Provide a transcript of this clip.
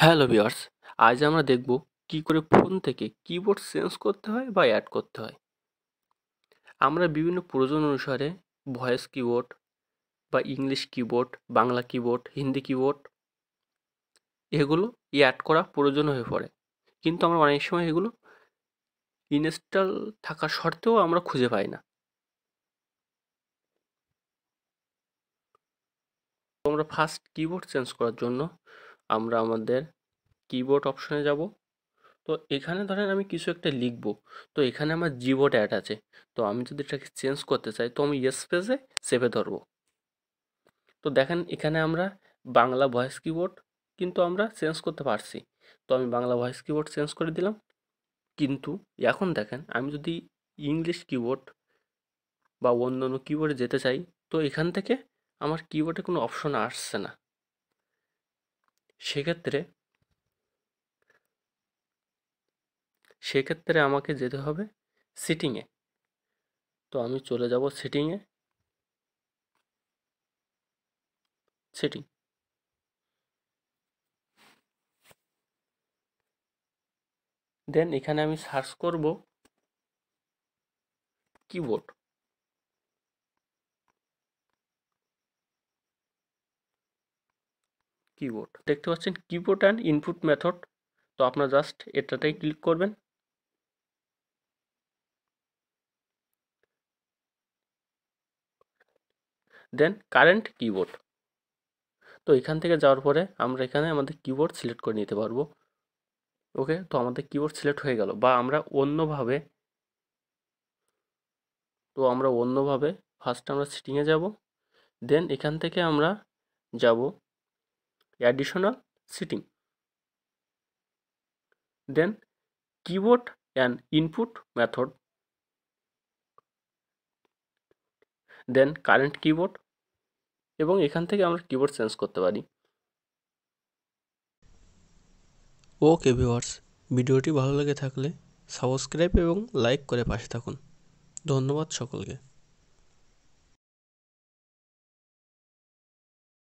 Hello viewers আজ আমরা দেখব কি করে ফোন থেকে কিবোর্ড চেঞ্জ করতে হয় বা অ্যাড করতে হয় আমরা বিভিন্ন প্রয়োজন অনুসারে ভয়েস কিবোর্ড বা English keyboard Bangla keyboard Hindi keyboard এগুলো অ্যাড করা প্রয়োজন হয়ে পড়ে কিন্তু আমরা অনেক সময় এগুলো ইনস্টল থাকা শর্তেও আমরা খুঁজে পাই না আমরা ফার্স্ট কিবোর্ড চেঞ্জ করার জন্য আমরা আমাদের কিবোর্ড অপশনে যাব তো এখানে ধরেন আমি কিছু একটা লিখব তো এখানে আমার জিবোর্ড অ্যাড আছে তো আমি যদি এটাকে চেঞ্জ করতে চাই তো আমি ইয়েস পেজে সেভে ধরব তো দেখেন এখানে আমরা বাংলা ভয়েস কিবোর্ড কিন্তু আমরা চেঞ্জ করতে পারছি তো আমি বাংলা ভয়েস কিবোর্ড চেঞ্জ করে দিলাম কিন্তু এখন দেখেন আমি যদি ইংলিশ কিবোর্ড বা অন্য অন্য কিবোর্ডে যেতে চাই তো এখান থেকে আমার কিবোর্ডে কোনো অপশন আসছে না সেক্ষেত্রে সেক্ষেত্রে আমাকে যেতে হবে সিটিংয়ে তো আমি চলে যাব সিটিংয়ে সিটিং দেন এখানে আমি সার্চ করব কিবোর্ড কিবোর্ড দেখতে পাচ্ছেন কিবোর্ড অ্যান্ড ইনপুট মেথড তো আপনার জাস্ট এটাতেই ক্লিক করবেন দেন কারেন্ট কিবোর্ড তো এখান থেকে যাওয়ার পরে আমরা এখানে আমাদের কিবোর্ড সিলেক্ট করে নিতে পারবো ওকে তো আমাদের কিবোর্ড সিলেক্ট হয়ে গেল বা আমরা অন্যভাবে তো আমরা অন্যভাবে ফার্স্ট আমরা সিটিংয়ে যাব দেন এখান থেকে আমরা যাব additional seating then keyboard and input method then current keyboard. এবং এখান থেকে আমরা কিবোর্ড চেঞ্জ করতে পারি ওকে ভিউয়ার্স ভিডিওটি ভালো লেগে থাকলে সাবস্ক্রাইব এবং লাইক করে পাশে থাকুন ধন্যবাদ সকলকে